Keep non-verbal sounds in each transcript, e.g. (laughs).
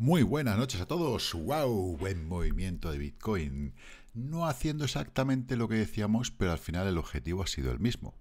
Muy buenas noches a todos. ¡Wow! Buen movimiento de Bitcoin. No haciendo exactamente lo que decíamos, pero al final el objetivo ha sido el mismo.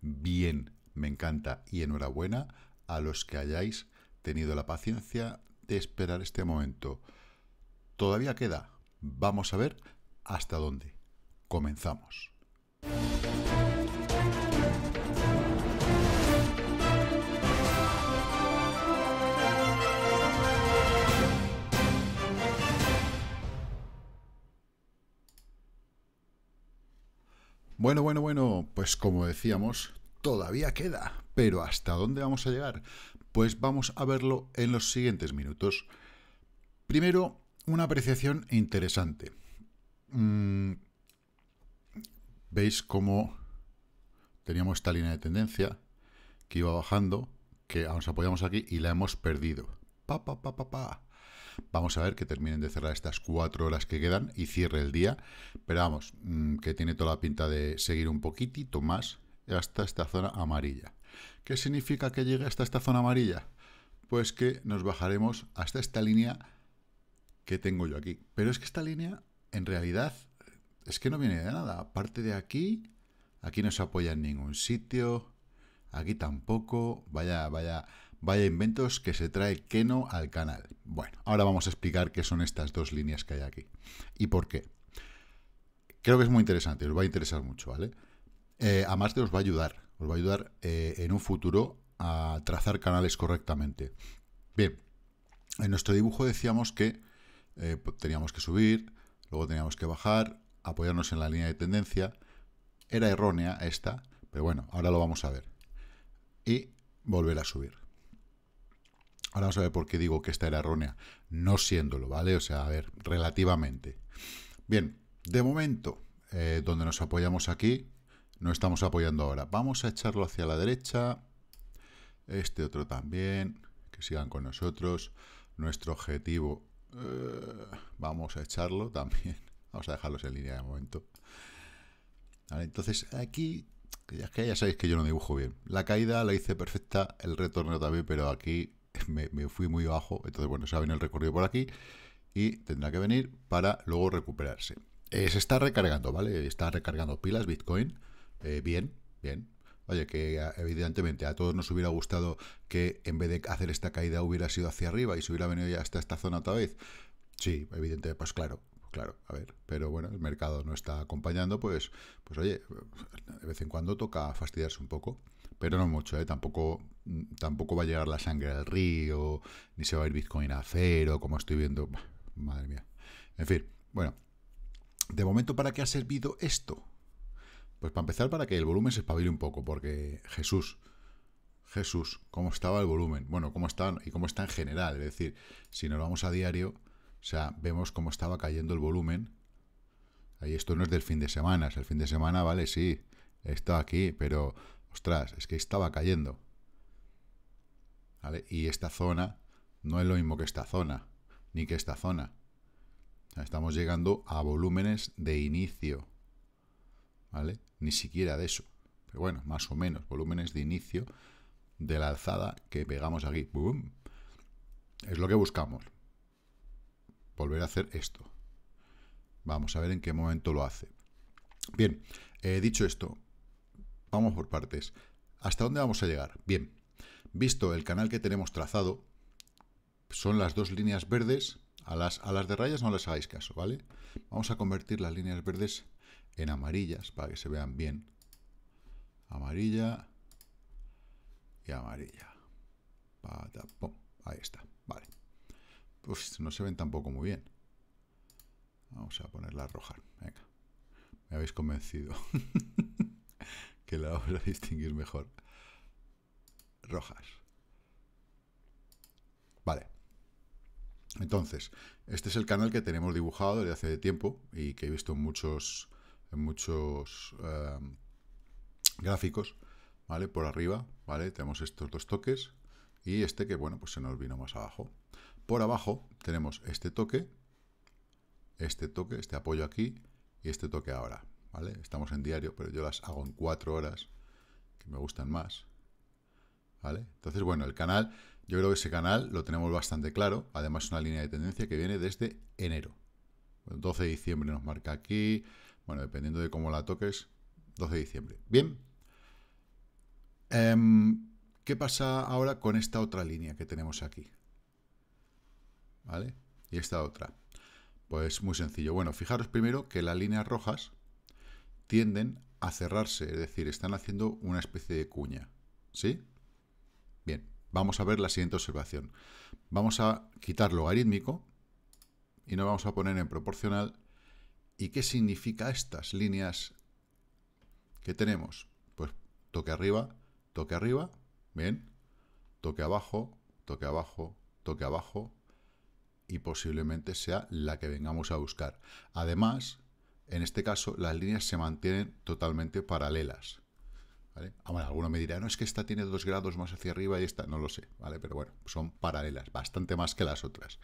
Bien, me encanta y enhorabuena a los que hayáis tenido la paciencia de esperar este momento. Todavía queda. Vamos a ver hasta dónde. Comenzamos. Bueno, bueno, bueno, pues como decíamos, todavía queda, pero ¿hasta dónde vamos a llegar? Pues vamos a verlo en los siguientes minutos. Primero, una apreciación interesante. Mm, ¿Veis cómo teníamos esta línea de tendencia que iba bajando, que nos apoyamos aquí y la hemos perdido? Pa, pa, pa, pa. Vamos a ver que terminen de cerrar estas cuatro horas que quedan y cierre el día. Pero vamos, mm, que tiene toda la pinta de seguir un poquitito más hasta esta zona amarilla. ¿Qué significa que llegue hasta esta zona amarilla? Pues que nos bajaremos hasta esta línea que tengo yo aquí. Pero es que esta línea, en realidad, es que no viene de nada. Aparte de aquí, aquí no se apoya en ningún sitio. Aquí tampoco. Vaya, vaya Vaya inventos que se trae no al canal. Bueno, ahora vamos a explicar qué son estas dos líneas que hay aquí y por qué. Creo que es muy interesante, os va a interesar mucho, ¿vale? Eh, además te os va a ayudar, os va a ayudar eh, en un futuro a trazar canales correctamente. Bien, en nuestro dibujo decíamos que eh, pues, teníamos que subir, luego teníamos que bajar, apoyarnos en la línea de tendencia. Era errónea esta, pero bueno, ahora lo vamos a ver. Y volver a subir. Ahora vamos a ver por qué digo que esta era errónea, no siéndolo, ¿vale? O sea, a ver, relativamente. Bien, de momento, eh, donde nos apoyamos aquí, no estamos apoyando ahora. Vamos a echarlo hacia la derecha, este otro también, que sigan con nosotros. Nuestro objetivo, eh, vamos a echarlo también. (laughs) Vamos a dejarlos en línea de momento. entonces aquí, ya sabéis que yo no dibujo bien. La caída la hice perfecta, el retorno también, pero aquí me, fui muy bajo, entonces bueno, se ha el recorrido por aquí y tendrá que venir para luego recuperarse. Eh, se está recargando, ¿vale? Está recargando pilas Bitcoin. Eh, bien, bien. Oye, que eh, evidentemente a todos nos hubiera gustado que en vez de hacer esta caída hubiera sido hacia arriba y se hubiera venido ya hasta esta zona otra vez. Sí, evidentemente, pues claro, claro, a ver, pero bueno, el mercado no está acompañando, pues, pues oye, de vez en cuando toca fastidiarse un poco pero no mucho, ¿eh? Tampoco, tampoco va a llegar la sangre al río, ni se va a ir Bitcoin a cero, como estoy viendo. Madre mía. En fin, bueno. De momento, ¿para qué ha servido esto? Pues para empezar, para que el volumen se espabile un poco, porque Jesús, Jesús, ¿cómo estaba el volumen? Bueno, ¿cómo está y cómo está en general? Es decir, si nos vamos a diario, o sea, vemos cómo estaba cayendo el volumen. Ahí esto no es del fin de semana, el fin de semana, vale, sí, está aquí, pero es que estaba cayendo. Y esta zona no es lo mismo que esta zona, ni que esta zona. estamos llegando a volúmenes de inicio. ¿Vale? Ni siquiera de eso. Pero bueno, más o menos, volúmenes de inicio de la alzada que pegamos aquí. Es lo que buscamos. Volver a hacer esto. Vamos a ver en qué momento lo hace. Bien, dicho esto, Vamos por partes. ¿Hasta dónde vamos a llegar? Bien, visto el canal que tenemos trazado, son las dos líneas verdes. A las, a de rayas no les hagáis caso, ¿vale? Vamos a convertir las líneas verdes en amarillas para que se vean bien. Amarilla y amarilla. Ahí está, vale. Pues no se ven tampoco muy bien. Vamos a ponerla roja. Venga. Me habéis convencido. (laughs) que la voy a distinguir mejor. Rojas. Vale. Entonces, este es el canal que tenemos dibujado desde hace tiempo y que he visto en muchos, muchos em, gráficos, ¿vale? Por arriba, ¿vale? Tenemos estos dos toques y este que, bueno, pues se nos vino más abajo. Por abajo tenemos este toque, este toque, este apoyo aquí y este toque ahora, Estamos en diario, pero yo las hago en cuatro horas, que me gustan más. ¿Vale? Entonces, bueno, el canal, yo creo que ese canal lo tenemos bastante claro. Además, es una línea de tendencia que viene desde enero. 12 de diciembre nos marca aquí. Bueno, dependiendo de cómo la toques, 12 de diciembre. Bien. Em, ¿Qué pasa ahora con esta otra línea que tenemos aquí? ¿Vale? Y esta otra. Pues muy sencillo. Bueno, fijaros primero que las líneas rojas tienden a cerrarse, es decir, están haciendo una especie de cuña. ¿Sí? Bien, vamos a ver la siguiente observación. Vamos a quitar logarítmico y nos vamos a poner en proporcional. ¿Y qué significa estas líneas que tenemos? Pues toque arriba, toque arriba, bien, toque abajo, toque abajo, toque abajo y posiblemente sea la que vengamos a buscar. Además, en este caso las líneas se mantienen totalmente paralelas. Ah, alguno me dirá, no, es que esta tiene dos grados más hacia arriba y esta, no lo sé, ¿vale? Pero bueno, son paralelas, bastante más que las otras.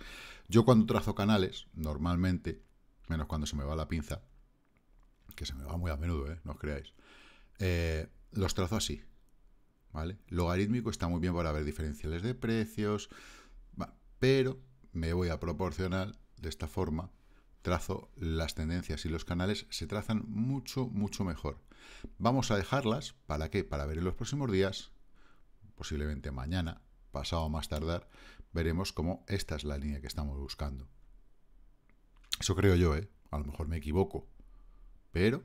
Yo cuando trazo canales, normalmente, menos cuando se me va la pinza, que se me va muy a menudo, ¿eh? No os creáis, eh, los trazo así, ¿vale? Logarítmico está muy bien para ver diferenciales de precios, pero me voy a proporcionar de esta forma trazo las tendencias y los canales, se trazan mucho, mucho mejor. Vamos a dejarlas, ¿para que Para ver en los próximos días, posiblemente mañana, pasado más tardar, veremos cómo esta es la línea que estamos buscando. Eso creo yo, ¿eh? A lo mejor me equivoco. Pero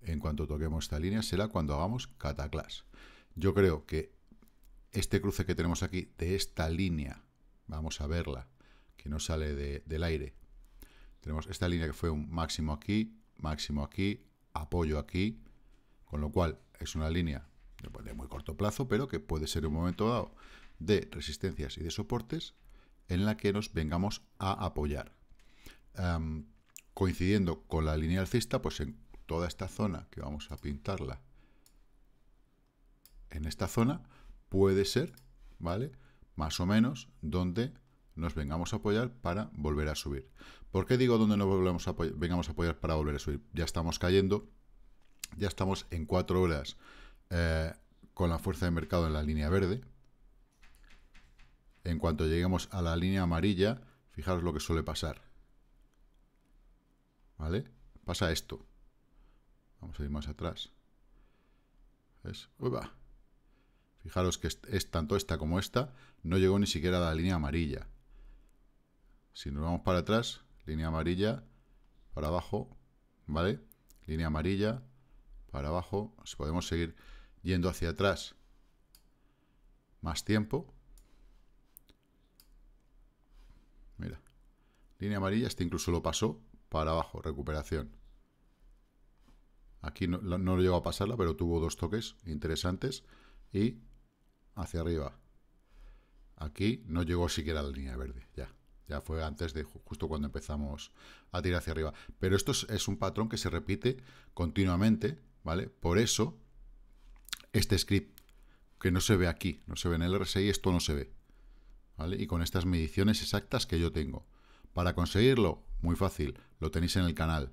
en cuanto toquemos esta línea será cuando hagamos cataclas Yo creo que este cruce que tenemos aquí de esta línea, vamos a verla, que no sale del aire, tenemos esta línea que fue un máximo aquí, máximo aquí, apoyo aquí, con lo cual es una línea de muy corto plazo, pero que puede ser un momento dado de resistencias y de soportes en la que nos vengamos a apoyar. Em, coincidiendo con la línea alcista, pues en toda esta zona que vamos a pintarla, en esta zona puede ser, ¿vale? Más o menos donde nos vengamos a apoyar para volver a subir. ¿Por qué digo dónde nos volvemos a vengamos a apoyar para volver a subir? Ya estamos cayendo, ya estamos en cuatro horas eh, con la fuerza de mercado en la línea verde. En cuanto lleguemos a la línea amarilla, fijaros lo que suele pasar. ¿Vale? Pasa esto. Vamos a ir más atrás. ¿Ves? va! Fijaros que es tanto esta como esta, no llegó ni siquiera a la línea amarilla. Si nos vamos para atrás, línea amarilla, para abajo, ¿vale? Línea amarilla, para abajo. Si podemos seguir yendo hacia atrás más tiempo. Mira, línea amarilla, este incluso lo pasó para abajo, recuperación. Aquí no, no lo llegó a pasarla, pero tuvo dos toques interesantes. Y hacia arriba. Aquí no llegó siquiera a la línea verde, ya. Ya fue antes de justo cuando empezamos a tirar hacia arriba. Pero esto es, un patrón que se repite continuamente, ¿vale? Por eso, este script que no se ve aquí, no se ve en el RSI, esto no se ve. Y con estas mediciones exactas que yo tengo. Para conseguirlo, muy fácil, lo tenéis en el canal.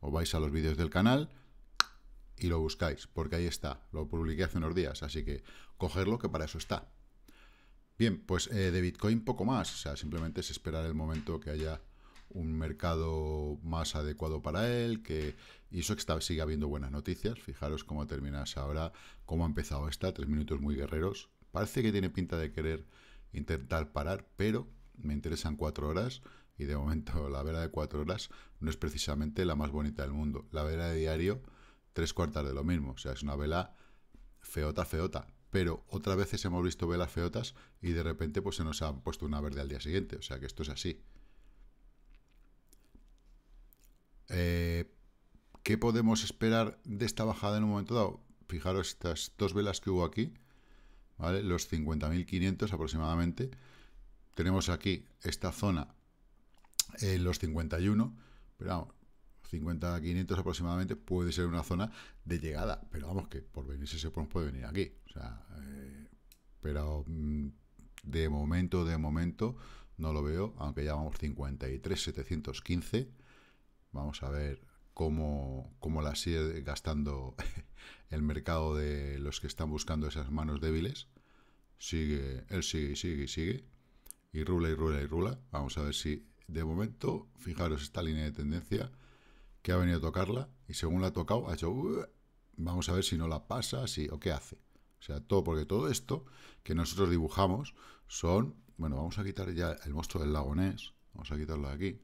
O vais a los vídeos del canal y lo buscáis, porque ahí está. Lo publiqué hace unos días, así que cogerlo que para eso está. Bien, pues eh, de Bitcoin poco más, o sea, simplemente es esperar el momento que haya un mercado más adecuado para él, que y eso que sigue habiendo buenas noticias. Fijaros cómo terminas ahora, cómo ha empezado esta, tres minutos muy guerreros. Parece que tiene pinta de querer intentar parar, pero me interesan cuatro horas y de momento (laughs) la vela de cuatro horas no es precisamente la más bonita del mundo. La vela de diario, tres cuartas de lo mismo, o sea, es una vela feota, feota pero otras veces hemos visto velas feotas y de repente pues se nos ha puesto una verde al día siguiente, o sea que esto es así. Eh, ¿Qué podemos esperar de esta bajada en un momento dado? Fijaros estas dos velas que hubo aquí, ¿vale? Los 50.500 aproximadamente. Tenemos aquí esta zona en los 51, pero vamos, 50, 500 aproximadamente, puede ser una zona de llegada. Pero vamos, que por venirse se puede venir aquí. Eh, pero mm, de momento, de momento, no lo veo, aunque ya vamos 715... Vamos a ver cómo, cómo la sigue gastando (laughs) el mercado de los que están buscando esas manos débiles. Sigue, él sigue sigue y sigue. Y rula y rula y rula. Vamos a ver si de momento, fijaros esta línea de tendencia, que ha venido a tocarla y según la ha tocado ha hecho... vamos a ver si no la pasa, así o qué hace. O sea, todo, porque todo esto que nosotros dibujamos son... Bueno, vamos a quitar ya el monstruo del lagonés. Vamos a quitarlo de aquí.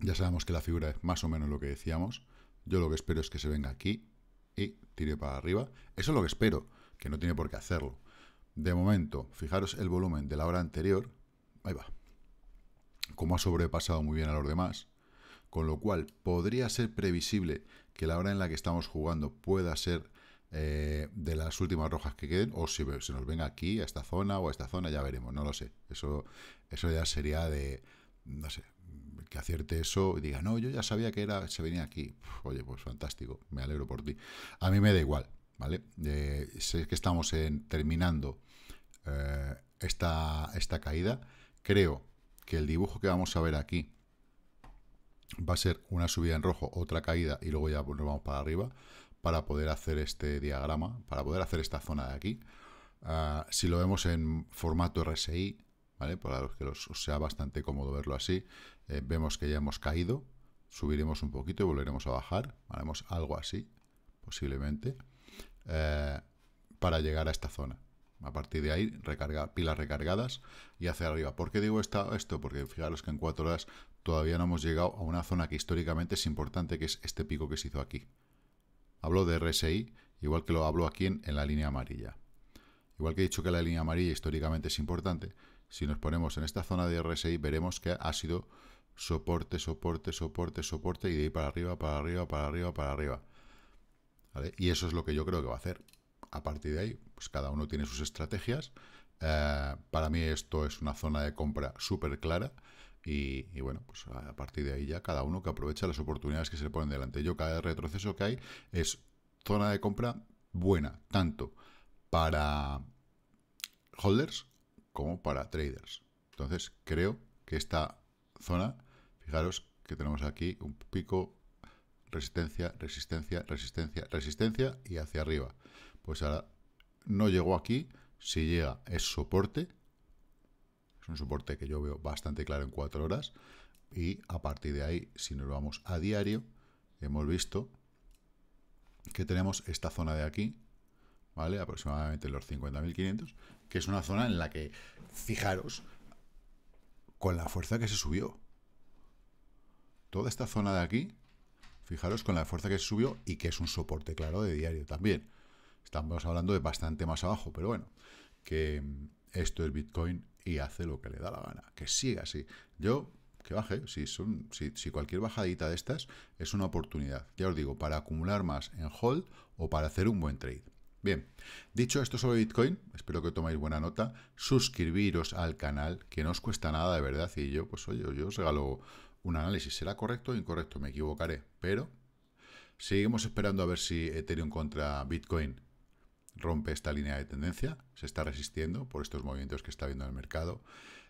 Ya sabemos que la figura es más o menos lo que decíamos. Yo lo que espero es que se venga aquí y tire para arriba. Eso es lo que espero, que no tiene por qué hacerlo. De momento, fijaros el volumen de la hora anterior. Ahí va. Como ha sobrepasado muy bien a los demás, con lo cual podría ser previsible que la hora en la que estamos jugando pueda ser eh, de las últimas rojas que queden, o si se nos venga aquí, a esta zona o a esta zona, ya veremos, no lo sé. Eso, eso ya sería de, no sé, que acierte eso y diga, no, yo ya sabía que era, se venía aquí. oye, pues fantástico, me alegro por ti. A mí me da igual, ¿vale? Eh, sé que estamos terminando eh, esta, esta caída. Creo que el dibujo que vamos a ver aquí va a ser una subida en rojo, otra caída y luego ya nos vamos para arriba para poder hacer este diagrama, para poder hacer esta zona de aquí. Ah, si lo vemos en formato RSI, ¿vale? para los que os sea bastante cómodo verlo así, eh, vemos que ya hemos caído, subiremos un poquito y volveremos a bajar, haremos algo así, posiblemente, eh, para llegar a esta zona. A partir de ahí, recarga, pilas recargadas y hacia arriba. ¿Por qué digo esto? Porque fijaros que en cuatro horas todavía no hemos llegado a una zona que históricamente es importante, que es este pico que se hizo aquí. Hablo de RSI, igual que lo hablo aquí en, la línea amarilla. Igual que he dicho que la línea amarilla históricamente es importante, si nos ponemos en esta zona de RSI veremos que ha sido soporte, soporte, soporte, soporte y de ahí para arriba, para arriba, para arriba, para arriba. Y eso es lo que yo creo que va a hacer. A partir de ahí, pues cada uno tiene sus estrategias. Eh, para mí esto es una zona de compra súper clara y, bueno, pues a partir de ahí ya cada uno que aprovecha las oportunidades que se le ponen delante. Yo cada retroceso que hay es zona de compra buena, tanto para holders como para traders. Entonces creo que esta zona, fijaros que tenemos aquí un pico, resistencia, resistencia, resistencia, resistencia y hacia arriba. Pues ahora no llegó aquí, si llega es soporte, un soporte que yo veo bastante claro en cuatro horas. Y a partir de ahí, si nos vamos a diario, hemos visto que tenemos esta zona de aquí, ¿vale? Aproximadamente los 50.500, que es una zona en la que, fijaros, con la fuerza que se subió. Toda esta zona de aquí, fijaros con la fuerza que se subió y que es un soporte claro de diario también. Estamos hablando de bastante más abajo, pero bueno, que esto es Bitcoin y hace lo que le da la gana. Que siga así. Yo, que baje, si, son, si, cualquier bajadita de estas es una oportunidad, ya os digo, para acumular más en hold o para hacer un buen trade. Bien, dicho esto sobre Bitcoin, espero que tomáis buena nota, suscribiros al canal, que no os cuesta nada de verdad, y yo, pues oye, yo os regalo un análisis, será correcto o incorrecto, me equivocaré, pero seguimos esperando a ver si Ethereum contra Bitcoin rompe esta línea de tendencia, se está resistiendo por estos movimientos que está viendo el mercado.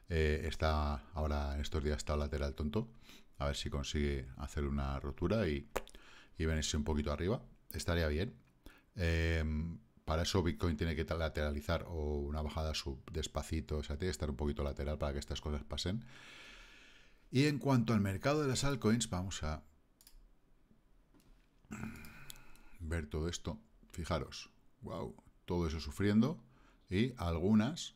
Eh, está ahora, en estos días está lateral tonto, a ver si consigue hacer una rotura y, venirse un poquito arriba. Estaría bien. Eh, para eso Bitcoin tiene que lateralizar o una bajada sub despacito, o sea, tiene que estar un poquito lateral para que estas cosas pasen. Y en cuanto al mercado de las altcoins, vamos a ver todo esto. Fijaros, wow, todo eso sufriendo, y algunas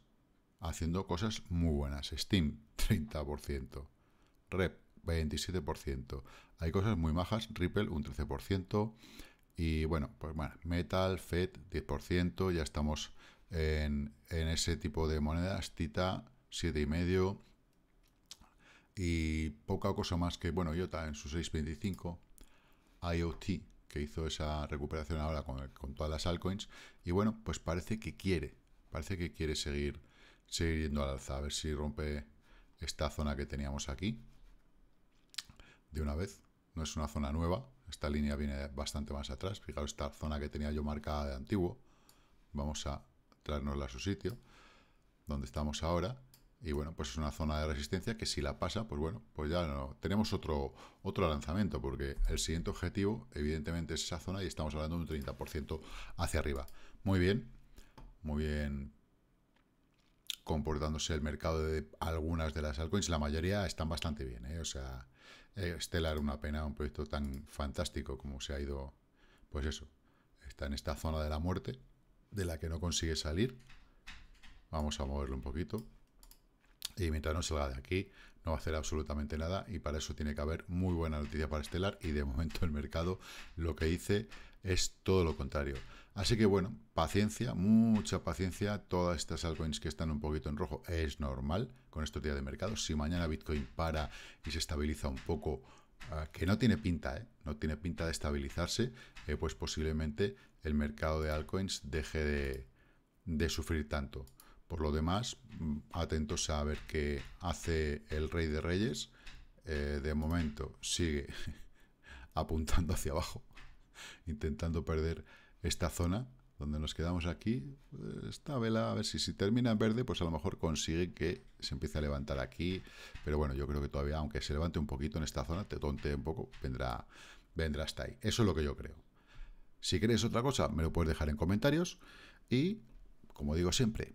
haciendo cosas muy buenas. Steam, 30%. (laughs) Rep, 27%. Hay cosas muy majas, Ripple, un 13%. Y bueno, pues bueno, Metal, Fed, 10%. Ya estamos en, en ese tipo de monedas. Tita, 7,5%. Y poca cosa más que, bueno, IOTA en su 6.25, IoT que hizo esa recuperación ahora con, todas las altcoins. Y bueno, pues parece que quiere, parece que quiere seguir, yendo al alza, a ver si rompe esta zona que teníamos aquí de una vez. No es una zona nueva, esta línea viene bastante más atrás. Fijaros, esta zona que tenía yo marcada de antiguo. Vamos a traernosla a su sitio, donde estamos ahora. Y bueno, pues es una zona de resistencia que si la pasa, pues bueno, pues ya no, tenemos otro, otro lanzamiento, porque el siguiente objetivo evidentemente es esa zona y estamos hablando de un 30% hacia arriba. Muy bien, muy bien comportándose el mercado de algunas de las altcoins, la mayoría están bastante bien, ¿eh? o sea, Stellar una pena, un proyecto tan fantástico como se ha ido, pues eso, está en esta zona de la muerte, de la que no consigue salir, vamos a moverlo un poquito, y mientras no salga de aquí, no va a hacer absolutamente nada y para eso tiene que haber muy buena noticia para Estelar y de momento el mercado lo que dice es todo lo contrario. Así que bueno, paciencia, mucha paciencia, todas estas altcoins que están un poquito en rojo es normal con estos días de mercado. Si mañana Bitcoin para y se estabiliza un poco, ah, que no tiene pinta, ¿eh? no tiene pinta de estabilizarse, eh, pues posiblemente el mercado de altcoins deje de sufrir tanto. Por lo demás, mm, atentos a ver qué hace el rey de reyes. Eh, de momento sigue (laughs) apuntando hacia abajo, (laughs) intentando perder esta zona donde nos quedamos aquí. Eh, esta vela, a ver si, si termina en verde, pues a lo mejor consigue que se empiece a levantar aquí. Pero bueno, yo creo que todavía, aunque se levante un poquito en esta zona, te tonte un poco, vendrá, vendrá hasta ahí. Eso es lo que yo creo. Si crees otra cosa, me lo puedes dejar en comentarios. Y, como digo siempre,